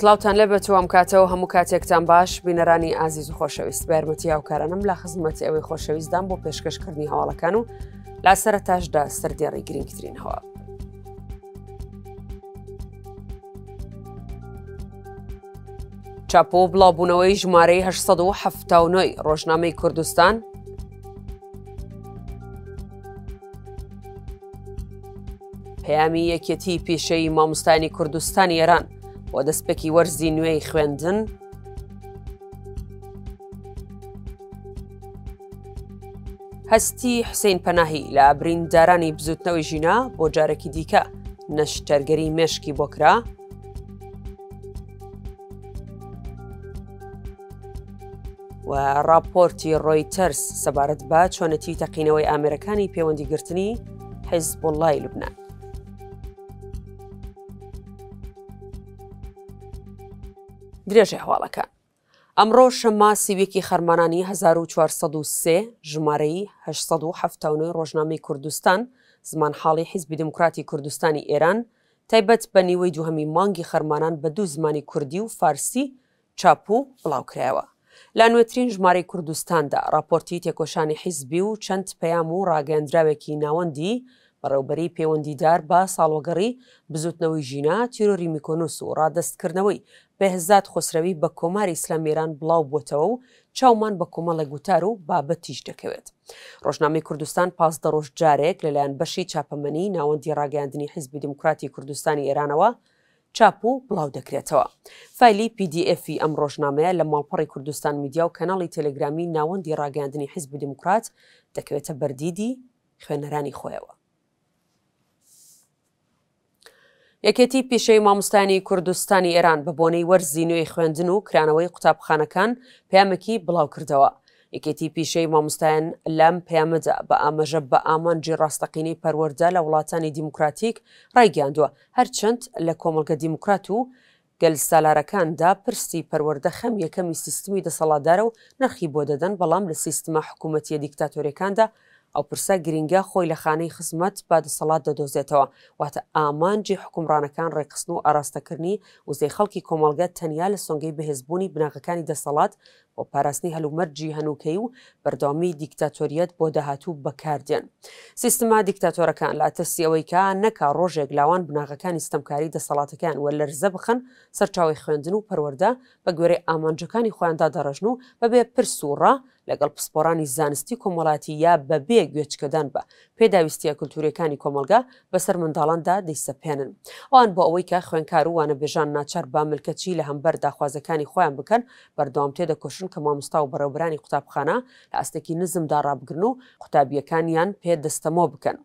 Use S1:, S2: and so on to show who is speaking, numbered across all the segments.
S1: سلااوان لە بەتوام کاتەوە هەموو کاتێکتان باش بینەرانی ئازیز و خۆشەویست بەرمەتی هاوکارانم لا خزمەتی ئەوەی خۆشەویستدان بۆ پێشکەشکردنی هەواڵەکان و لا سەرتاشدا سەردێڕی گرنگترین هەواڵ. چاپۆ بڵاوبوونەوەی ژمارەی 1970 ڕۆژنامەی کوردستان پەیامی یەکەتی پیشەی مامۆستانی کوردستانی ئێران بۆ دەستپێکی وەرزی نوێی خوێندن هەستی حسین پەناهی لە بریندارانی بزوتنەوەی ژینا بۆ جارێکی دیکە نەشتەرگەری مێشکی بۆ کرا و راپۆرتی ڕۆی تەرس سەبارەت بە چۆنەتی تەقینەوەی ئامرەکانی پەیوەندیگرتنی حیزب وڵی لوبناان درێژێ هەواڵەکە ئەمڕۆ شەما سیوێکی خەرمانانی 1403 ژمارەی 1970 ڕۆژنامەی کوردستان زمان حاڵی حیزبی دموکراتی کوردستانی ئێران تایبەت بە نیوەی دووهەمی مانگی خەرمانان بە دوو زمانی کوردی و فارسی چاپوو بڵاوکرایەوە لا نوێترین ژمارەی کوردستاندا راپۆرتی تێکۆشانی حیزبی و چەند پەیام و ڕاگەندراوێکی ناوەندی بەڕێوبەری پەیوەندیدار بە ساڵۆگەڕی بزوتنەوەی ژینا تیرۆری میکۆنووس و ڕادستکردنەوەی بەهزات خسرەوی بە کۆماری ئسلامێران بڵاو بووتەوە و چاومان بە کۆمەڵە گوتار و بابەتیش دەکەوێت. ڕۆژنامی کوردستان پاس دەڕۆژ جارێک لەلایەن بەشی چاپەمەنی ناوەندی ڕاگەاندنی حزبی دموکراتی کوردستانی ئێرانەوە، چاپ و بڵاو دەکرێتەوە فیلی PDFی ئەم ڕۆژنامەیە لە ماڵپەڕی کوردستان میدیا و کەناڵی تەلگرامی ناوەندی ڕاگەاندنی حیزب دموکرات دەکەوێتە بەردیدی خوێنەرانی خۆیەوە یەکێتی پیشەی مامۆستانی کوردستانی ئێران بە بۆنەی وەرزی نوێی خوێندن و کرانەوەی قوتابخانەکان پامێکی بڵاو کردەوە یەکێتی پیشەی مامۆستایان لەم پامەدا بە ئاماژە بە ئامانجی ڕاستەقینی پەروەەردا لە وڵاتانی دیموکراتیک ڕایگەاندووە هەرچەند لە کۆمەلگە دیموکرات و گەلسالارەکاندا پرسی پەروەەردە خەم یەکەمی سیستمی دەسەڵاتدارە و نەخی بۆ دەدەن بەڵام لە سیستمە حکوومەتیە دیکتاتۆریەکاندا ئەو پرسە گرنگە خۆی لە خانەی خزمەت بادەسەڵات دەدۆزێتەوە واتە ئامانجی حکومڕانەکان ڕێکخستن و ئاراستەکردنی وزەی خەڵکی کۆمەلگە تەنیا لە سۆنگەی بەهێزبوونی بناغەکانی دەسەڵات بۆ پاراستنی هەلومەرجی هەنووکەی و بەردامی دیکتاتۆریەت بۆ داهاتوو بەکاردێن سیستما دیکتاتۆرەکان لا تەسیەوەیکە نەکا ڕۆژێک لاوان بناغەکانی ستەمکاری دەسەڵاتەکان وە لەرزە بخن سەرچاوی خوێندن و پەروەەردە بە گوێرە ئامانجەکانی خۆیاندا دەڕژن و بەبێ پرسوڕە لەگەڵ پسپۆرانی زانستی کۆمەڵاتی یا بەبێ گوێچکەدان بە پێداویستیە کولتوریەکانی کۆمەلگا بەسەر منداڵاندا دەیسەپێنن ئەوان بۆ ئەوەی کە خوێنکار وانە بێژان ناچار با ملکەچی لە هەمبەر داخوازەکانی خۆیان بکەن بەردەوام تێدەکۆشن کە مامۆستا و بەرەوبرانی قوتابخانە لە ئەستێکی نزمدا ڕابگرن و قوتابیەکانیان پێ دەستەمۆ بکەن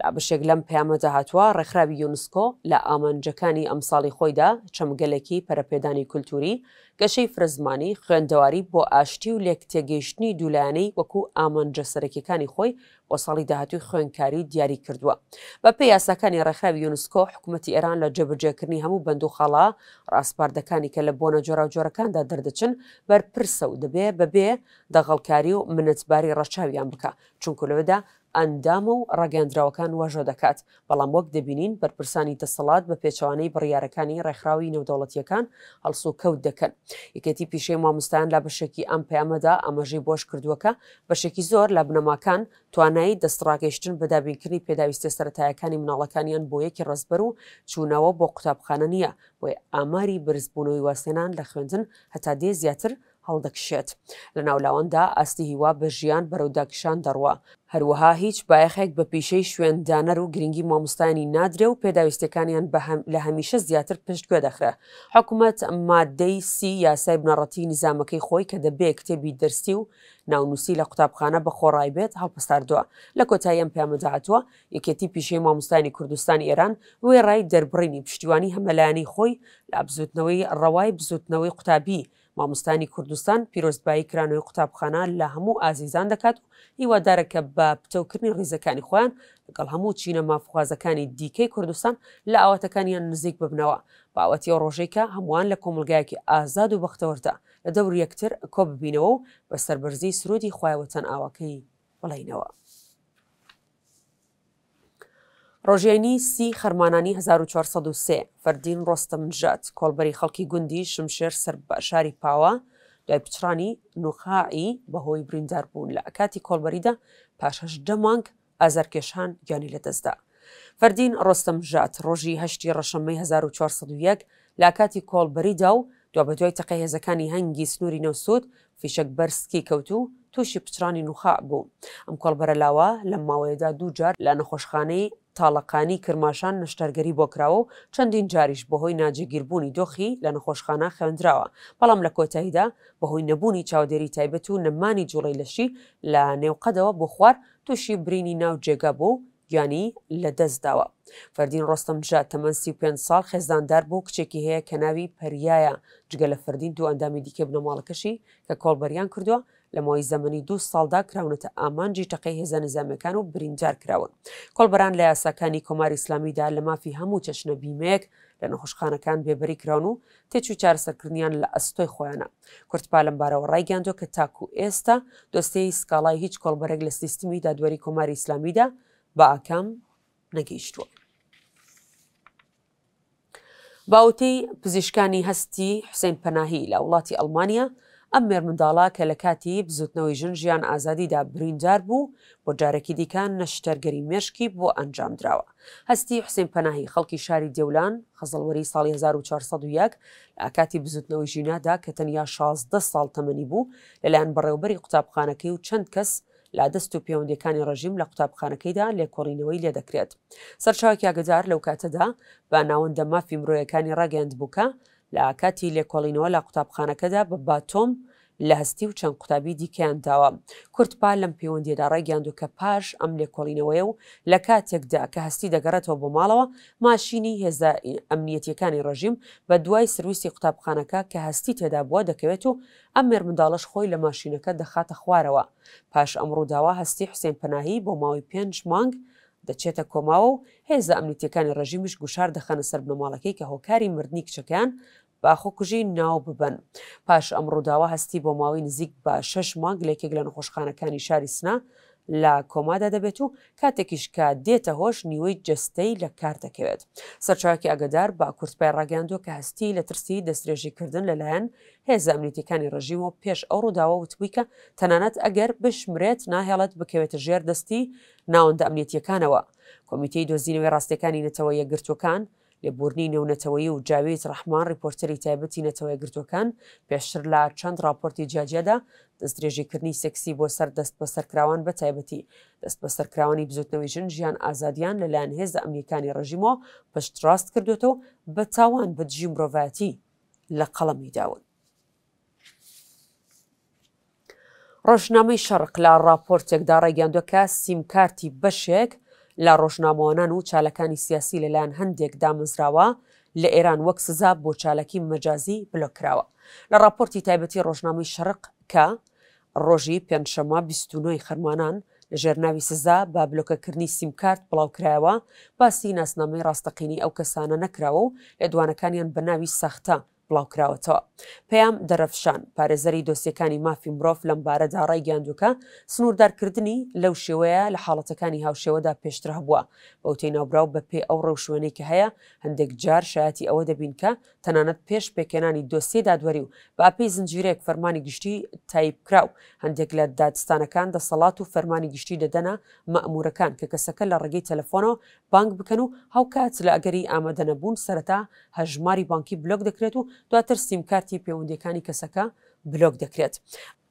S1: لا بشێک لەم پەیامەدە هاتووە ڕێکخراوی یونسکۆ لە ئامانجەکانی ئەمساڵی خۆیدا چەمگەلێکی پەرەپێدانی کولتوری گەشەی فرزمانی خوێندەواری بۆ ئاشتی و لێکتێگەیشتنی دوولانەی وەکو ئامانجە سەرەکیەکانی خۆی بۆ ساڵی داهاتوی خوێنکاری دیاری کردووە بە پێی یاساکانی ڕێکخراوی یونسکۆ حکوومەتتی ئێران لە جەبجێکردنی هەموو بند و خەڵا ڕاستپاردەکانی کە لە بۆنە جۆرا جۆرەکاندا دەردەچن بەرپرسە و دەبێ بەبێ دەغڵکاری و منەتباری ڕەچاویان بکە چونکو لەوەدا ئەندام و ڕاگەندراوەکان واژۆ دەکات بەڵام وەک دەبینین بەرپرسانی دەسەڵات بە پێچوانەی بڕیارەکانی ڕێکخراوی نەودەوڵەتیەکان هەڵسو کەوت دەکەن یەکەتی پیشەی مامۆستایان لا بەشێکی ئەم پەیامەدا ئەمەژەی بۆش کردووەکە بەشێکی زۆر لە بنەماکان توانایی دەستڕاگەشتن بەدابینکردنی پێداویستە سەتایەکانی مناڵەکانیان بۆ یەکی ڕزبەر و چوونەوە بۆ قوتابخانە نییە بۆی ئاماری برزبوونەوەی واسێنان لە خوێندن هەتا دێ زیاتر هەڵدەکشێت لە ناولاوەندا ئەستی هیوا بە ژیان بەرەوداکشان دەڕوە هەروەها هیچ بایەخێک بە پیشەی شوێندانەر و گرنگی مامۆستانی نادرێ و پێداویستەکانیان لە هەمیشە زیاتر پشت گوێدەخرە حکوومەت مادەی سی یاسای بنەڕەتی نظامەکەی خۆی کە دەبێ کتێبی دەرسی و ناونووسی لە قوتابخانە بە خۆڕای بێت هەڵپستاردووە لە کۆتاییان پیامەداهاتوە یەکێتی پیشەی مامۆستانی کوردستان ئێران وێ ڕای دەربڕینی پشتیوانی هەمەلایانی خۆی لە ئەبزوتنەوەی ڕەوای بزوتنەوەی قوتابی مامۆستانی کوردستان پیرۆستبایی کرانەوەی قوتابخانە لە هەموو ئازیزان دەکات و هیوادارەکە بە پتەوکردنی ڕیزەکانی خۆیان لەگەڵ هەموو چینە مافخوازەکانی دیکەی کوردستان لە ئاواتەکانیان نزیک ببنەوە باوەتی ڕۆژێکە هەمووان لە کۆمەلگایەکی ئازاد و بەختەوەردا لە دەور یەکتر کۆ ببینەوە و بە سربەرزی سرودی خوایوەتەن ئاواکەی بڵینەوە. ڕۆژێنی سی خەرمانانی 1403 فەردین ڕۆستەمنجات کۆلبەری خەڵکی گوندی شمشێر سەر بە شاری پاوە دوای پچرانی نوخاعی بەهۆی بریندار بوون لە ئەکاتی کۆلبەریدا پاشەش دەمانگ ئازارکێشان گیانی لەدەستدا. فەردین ڕۆستەمژات ڕۆژی هەشتی ڕەشەمەی 1401 لاکاتی کۆلبەریدا و دو بەدوای تەقەی هێزەکانی هەنگی سنووری نەوسود فیشک بەرسکی کەوتو تووشی پچرانی نوخا بوو ئەم کۆڵبەرە لاوە لە ماوەیەدا دوو جار لە نەخۆشخانەی تاڵەکانی کرماشان نشتەرگەری بۆکراوە و چەندین جاریش بەهۆی ناجێگیربوونی دۆخی لە نەخۆشخانە خوێندراوە بەڵام لە کۆتاییدا بەهۆی نەبوونی چاودێری تایبەت و نەمانی جوڵی لەشی لە نێوقەدەوە بۆ خوار تووشی برینی ناو جێگا بوو گیانی لە دەستداوە فەردین ڕۆستەمژە تەمەسی پێ ساڵ خێزاندار بۆ کچێکی هەیە کە ناوی پەریایە جگە لە فردین دوو ئەندامی دیکە بنەماڵەکەشی کە کۆڵبەریان کردووە لە مۆی زەمەنی دو ساڵدا کراونەتە ئامانجی تەقەی هێزە نظامەکان و برینجار کراون کۆلبەران لە یاساکانی کۆمار ئسلامیدا لە مافی هەموو چەشنە بیمەیەک لە نەخۆشخانەکان بێبەری کراون و تێچوی چارسەکردنیان لە ئەستۆی خۆیانە کورتپا لەم بارەوە ڕایگەاندۆ کە تاکو ئێستا دۆستەی سکاڵای هیچ کۆلبەرێک لە سیستمی دادوەری کۆماری ئسلامیدا بە ئاکام نەگەیشتووە. باوتەی پزیشکانی هەستی حسین پەناهی لە وڵاتی ئەلمانیا ئەم مێر منداڵا کە لە کاتی بزوتنەوەی ژن ژیان ئازادیدا بریندار بوو بۆ جارێکی دیکان نەشتەرگەری مێشکی بۆ ئەنجام درراوە هەستی حسین پەناهی خەڵکی شاری دەولان خەزڵوەری ساڵی 1940 لە ئاکاتی بزوتنەوەی ژینادا کە تەنیا 16 ساڵ تەمەنی بوو لەلایەن بەڕێوبەری قوتابخانەکەی و چەند کەس لا دەست و پەیوەندەکانی ڕژیم لە قوتابخانەکەیدا لێکۆڕینەوەی لێ دەکرێت سەرچاوکی ئاگدار لەو کاتەدا با ناوەندە مافی مرۆیەکانی ڕاگەند بووکە لە ئاکاتی لێکۆڵینەوە لە قوتابخانەکەدا بە باتۆم لە هەستی و چەند قوتابی دیکەیانداوە کورتپا لەم پەیوەندێدا ڕێگەاند و کە پاش ئەم لێکۆڵینەوەی و لە کاتێکدا کە هەستی دەگەڕێتەوە بۆ ماڵەوە ماشینی هێز ئەمنیەتیەکانی ڕژیم بە دوای سرویسی قوتابخانەکە کە هەستی تێدا بووە دەکەوێت و ئەم مێر منداڵش خۆی لە ماشینەکە دەخاتە خوارەوە پاش ئەم ڕووداوە هەستی حوسێن پەناهی بۆ ماوەی پێنج مانگ دەچێتە کۆماوە و هێز ئەمنیتیەکانی ڕژیمیش گوشار دەخەنە سەر بنەماڵەکەی کە هۆکاری مردنی کچەکان باخۆکوژی ناو ببن پاش ئەمڕووداوا هەستی بۆ ماوەی نزیک بە شش مانگ لێکێک لە نەخۆشخانەکانی شاری سنا لە کۆمادا دەبێت و کاتێکیشکە دێتە هۆش نیوەی جستەی لە کار دەکەوێت سەرچاکی ئەگەدار با کورتپای ڕاگەاندۆ کە هەستی لە ترسی دەستێژیکردن لەلایەن هێز ئەمنیتەکانی ڕژیمەوە پێش ئەو ڕووداوە وتویکە تەنانەت ئەگەر بشمرێت ناهێڵەت بکەوێتە ژێر دەستی ناوەندە ئەمنیەتیەکانەوە کۆمیتەی دۆزینەوەی ڕاستەکانی نەتەوە یەگرتوەکان لێبوردنی نێونەتەوەی و جاوید ڕحمان ریپۆرتەری تایبەتی نەتەوەی گرتوەکان پێشتر لە چەند راپۆرتی جیاجیادا دەستدرێژیکردنی سەکسی بۆ سەر دەست بە سەرکراوان بە تایبەتی دەست بە سەرکراوانی بزوتنەوەی ژن ژیان ئازادیان لەلایەن هێزە ئەمریکانی ڕژیمەوە پشتڕاست کردوێتەوە بە تاوان بەدژی مرۆڤەتی لە قەڵەمی داون. ڕۆژنامەی شەرق لە راپۆرتێکدا ڕێگەاندوەکە سیمکارتی بەشێک لە ڕۆژنامۆوانان و چالەکانی سیاسی لەلایەن هەندێک دامزراوە لە ئێران وەک سزا بۆ چالکی مەجازی بلۆکراوە لە راپۆرتی تایبەتی ڕۆژنامەی شەرق کە ڕۆژی پێنجشەمە بیستنەوەی خەرمانان لە ژێرناوی سزا با بلۆکەکردنی سیمکارت بڵاوکرایەوە باسی ناسنامەی ڕاستەقینی ئەو کەسانە نەکراوە و لە دوانەکانیان بەناوی سەختە بڵاوکراوەتەوە پێیام دەرەفشان پارێزەری دۆستیەکانی مافی مرۆڤ لەم بارەدا ڕای گیاندووکە سنووردارکردنی لەو شێوەیە لە حاڵەتەکانی هاوشێوەدا پێشتر هەبووە بەوتەی ناوبراو بە پێ ئەو ڕەوشوێنەی کە هەیە هەندێک جار شایەتی ئەوە دەبین کە تەنانەت پێش پێکێنانی دۆستی دادوەری و باپی زنجیرێک فەرمانی گشتی تایبکراو هەندێک لە دادستانەکان دەسەڵات و فەرمانی گشتی دەدەنا مەمورەکان کە کەسەکە لە ڕێگەی تەلەفۆنەوە بانک بکەن و هاوکات لە ئەگەری ئامادەنەبوون سەرەتا هەژماری بانکی بلوک دەکرێت و دواتر سیمکارتی پەیوەندەکانی کەسەکە بلۆک دەکرێت.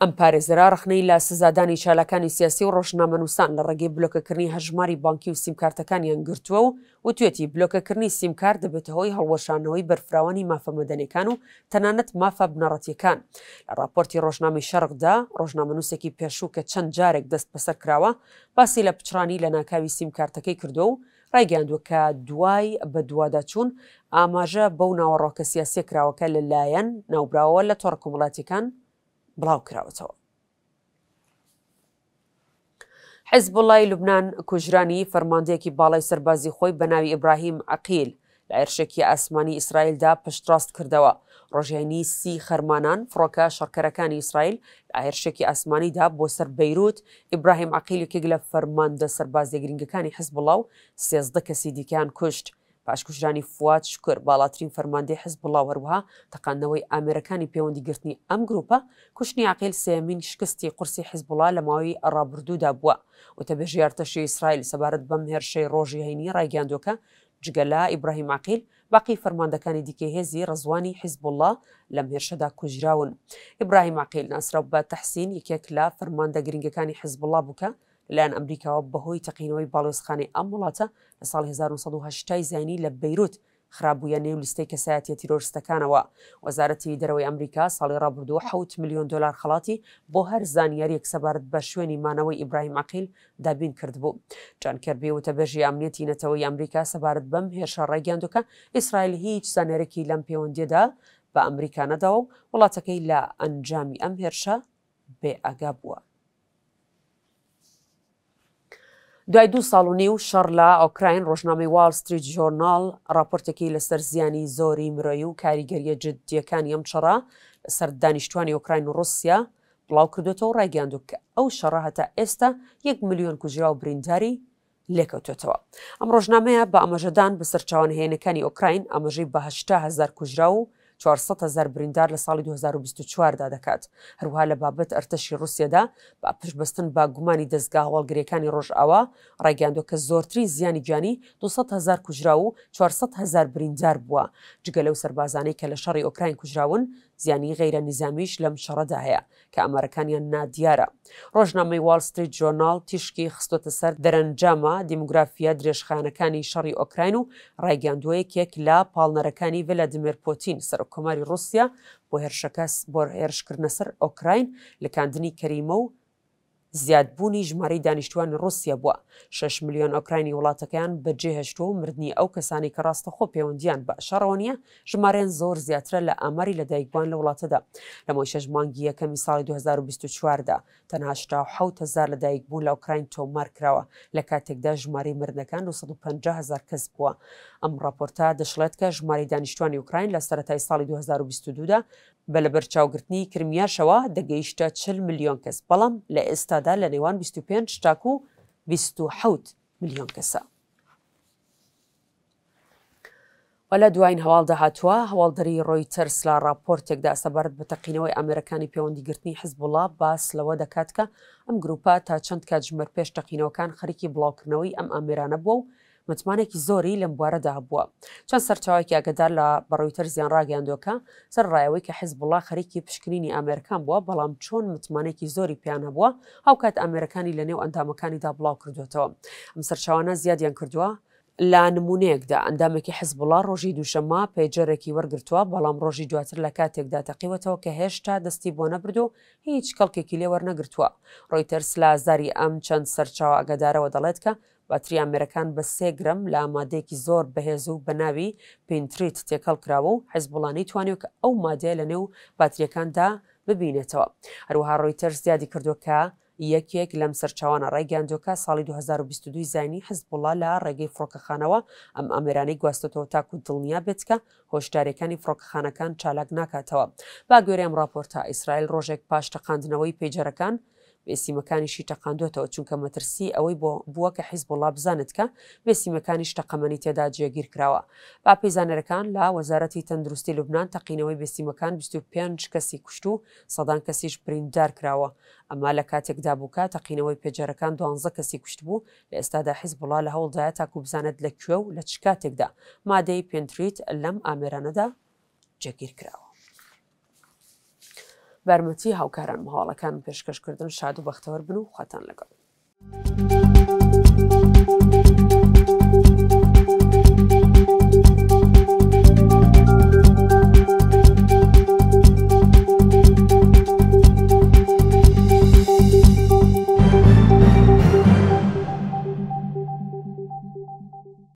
S1: ئەم پارێزرا رخنەی لە سزادانی چالاکانی سیاسی و ڕۆژنامەنووسان لە ڕێگەی بلوکەکردنی هەژماری بانکی و سیمکارتەکانی ئەنگرتووە و وتوێتی بلوکەکردنی سیمکار دەبێتەوەی هەڵوەشانەوەی بەرفراوانی مافەمەدەنەکان و تەنانەت مافە بنەڕەتیەکان لە راپۆرتی ڕۆژنامی شەرقدا ڕۆژنامەنووسێکی پێشوو کە چەند جارێک دەست بەسەر کراوە باسی لە پچرانی لە ناکاوی سیمکارتەکەی کردو و ڕایگەاندووە کە دوای بە دووادا چوون ئاماژە بەو ناوەڕۆکە سیاسی کراوەکە لەلایەن ناوبراوە لە تۆڕ کۆمەڵاتیەکان بڵاو کراوەتەوە. حزب وڵی لوبناان کوژرانی فەرماندەیەکی باڵی سربازی خۆی بە ناوی ئیبراهیم عقیل لە عێرشێکی ئاسمانی ئیسرائیلدا پشتڕاست کردەوە ڕۆژێنی سی خەرمانان فڕۆکە شەکەرەکانی ئیسرائیل ئاهێرشێکی ئاسمانیدا بۆ سەر بەیروت ئیبراهیم عقیلێکێک لە فەرماندە سەربازە گرنگەکانی حز بڵاو سێزدە کەسی دیکەیان کوشت. پاشکوژانی فات شکر باڵاترین فەرماندەی حز بڵاو هەروها تەقاندنەوەی ئامرەکانی پەیوەندی گرتنی ئەم گروپە کوشتنی عقیل سێمین شکستی قرسی حزبڵا لە ماوەی ئەڕابردوودا بووە وتەبێژیارتەشی ئیسرائیل سەبارەت بەم هێرشەی ڕۆژی هەینی ڕایگەاندۆکە جگەلا ئیبراهیم عقیل باقی فەرماندەکانی دیکە هێزی ڕزوانی حیزبله لەم هێرشەدا کوژراون ئبراهیم عقیل ناسرا بە تەحسین یەکێک لە فەرماندە گرنگەکانی حیزبله بکە لەلاەن ئەمریکاوە بەهۆی تەقینەوەی باڵۆزخانی ئەم وڵاتە لە ساڵ 1970 زانی لە بیرروت خراپبووە نێو لیستەی کەسایەتی تیرۆریستەکانەوە وەزارەتی دەرەوەی ئەمریکا ساڵی ڕابردووە حوت میلیۆن دلار خڵاتی بۆ هەر زانیارێک سەبارەت بە شوێنی مانەوەی ئیبراهیم عقیل دابین کردبوو جانکەربێ وتە بەژی ئەمنێتی نەتەوەی ئەمریکا سەبارەت بەم هێشە ڕێگەاندوکە ئیسرائیل هیچ زانارێکی لەم پەیوەندێدا بە ئەمریکا نەداوە وڵاتەکەی لە ئەنجامی ئەم هێرشە بێ ئەگا بووە. دوای دو ساڵ و نیو شەڕ لە ئۆکراین ڕۆژنامەی والستریت ژۆرنال راپۆرتێکی لەسەر زیانی زۆری مرۆی و کاریگەریە جددیەکانی ئەم چڕە سەر دانیشتوانی ئۆکراین و رووسیا بڵاو کردوێتەوە ڕایگەاندو کە ئەو شەڕە هەتا ئێستا 1 میلیۆن کوژرا و برینداری لێکەوتێتەوە ئەم ڕۆژنامەیە بە ئەمەژەدان بە سەرچوان هێنەکانی ئۆکراین ئەمەژەی بەهشتا هزار کوژرا و 400هزار بریندار لە ساڵی 2024دا دەکات هەروها لە بابەت ئەرتەشی رووسیادا با پشبستن با گومانی دەستگاهواڵگرەکانی ڕۆژئاوا ڕایگەاندۆ کە زۆرتری زیانی جانی 200هزار کوژرا و 400هزار بریندار بووە جگە لەو سربازانەی کە لە شەڕی ئۆکراین کوژراون زیانی غیرە نظامیش لەم شەڕەدا هەیە کە ئەمریکانیان نادیارە ڕۆژنامەی والستریت جۆناال تیشکی خستۆتە سەر دەرەنجامە دیموگرافیا درێژخانەکانی شەڕی ئۆکراین و ڕایگەاندوەیەکێک لە پاڵنەرەکانی ڤلادیمیر پۆتین سەر کۆماری رووسیا بۆ هێرشەکەس بۆ هێرشکردنە سەر ئۆکراین لە کاندنی کەریمە و زیادبوونی ژماری دانیشتوانی رووسیا بووە 6 میلیۆن ئۆکراینی وڵاتەکەیان بەجێهشت و مردنی ئەو کەسانی کە ڕاستەخۆ پەیوەندیان بە شەڕەوەنیە ژمارێن زۆر زیاترە لە ئاماری لە دایکبوان لە وڵاتەدا لەمەوەی شەش مانگی یەکەمی ساڵی 2024دا تەنهاشتا 1000 لە دایک بوون لە ئۆکراین تۆمار کراوە لە کاتێکدا ژماری مردەکان 250هزار کەس بووە ئەم راپۆرتا دەشڵێت کە ژماری دانیشتوانی ئوکراین لە سەتای ساڵی 2022دا بە لە بەرچاوگرتنی کرمیاشەوە دەگەیشتە 40 میلیۆن کەس بەڵام لە ئێستادا لە نێوان 25 تاک و 26 میلیۆن کەسە. لە دوایین هەواڵدا هاتووە هەواڵدەری ڕۆی تەرسلا راپۆرتێکدا سەبارەت بە تەقینەوەی ئامرەکانی پەیوەندیگررتنی حزبڵا باس لەوە دەکات کە ئەم گروپا تا چەند کاتژمەر پێش تەقینەوەکان خەرکی بڵاوکردنەوەی ئەم ئامرانە بووە و متمانێکی زۆری لەم بوارەدا بووە چەند سەرچاوێکی ئەگەدار لە بەڕویتر زیان ڕاگەاندۆکە سەر ڕایەوەی کە حیز بڵا خەریکی پشکنینی ئامریکان بووە بەڵام چۆن متمانێکی زۆری پیان هەبووە ئەو کات ئامریکانی لە نێو ئەندامەکانیدا بڵاو کردوێتەوە ئەم سەرچوانە زیادیان کردووە لا نمونەیەکدا ئەندامێکی حزبڵا ڕۆژی دووشەما پێجارێکی وەرگتووە بەڵام ڕۆژی دواتر لە کاتێکدا تەقیوەتەوە کە هێشتا دەستی بۆ نەبرد و هیچ کەڵکێکی لێ وەرنەگرتووە ڕۆیتەرس لازاری ئەم چەند سەرچاو ئەگەدارەوە دەڵێت کە باتری ئامرەکان بە سێگرم لە ئامادەیەکی زۆر بەهێز و بەناوی پینتریت تێکەڵ کراوە و حزبڵانی توانێت کە ئەو مادێ لە نێو باتریەکاندا ببینێتەوە هەروها ڕۆی تەر زیادی کردوکە یەکێک لەم سەرچوانە ڕێگەاندۆکە ساڵی 2022 زانی حزبڵا لە ڕێگەی فڕۆکەخانەوە ئەم ئەمێرانەی گواستەوە تاکو دڵنیا بێت کە هۆشدارەکانی فڕۆکەخانەکان چالاک ناکاتەوە با گوێرەم راپۆرتە ئیسرائیل ڕۆژێک پاشتەقاندنەوەی پێجەرەکان بێسیمەکانیشی تەقااندوێتەوە چونکە مەترسی ئەوەی بۆ بووە کە حیز بۆڵا بزانت کە بێسیمەکانیش تەقەمەنی تێدا جێگیر کراوە با پەیزانەرەکان لا وەزارەتی تەندروستی لوبناان تەقینەوەی بێسیمەکان 25 کەسی کوشت و سەدان کەسیش بریندار کراوە ئەما لە کاتێکدا بووکە تەقینەوەی پێجارەکان دوانزە کەسی کوشت بوو لە ئێستادا حیز بڵا لە هەوڵدایە تاکو بزانت لە کوێ و لە چ کاتێکدا مادەی پێنتریت لەم ئامێرانەدا جەگیر کراوە بەرمەتی هاوکاران مهاڵەکان پێشکەشکردن شاد و بەختەوە بن و خەتان لەگەڵ. Thank you.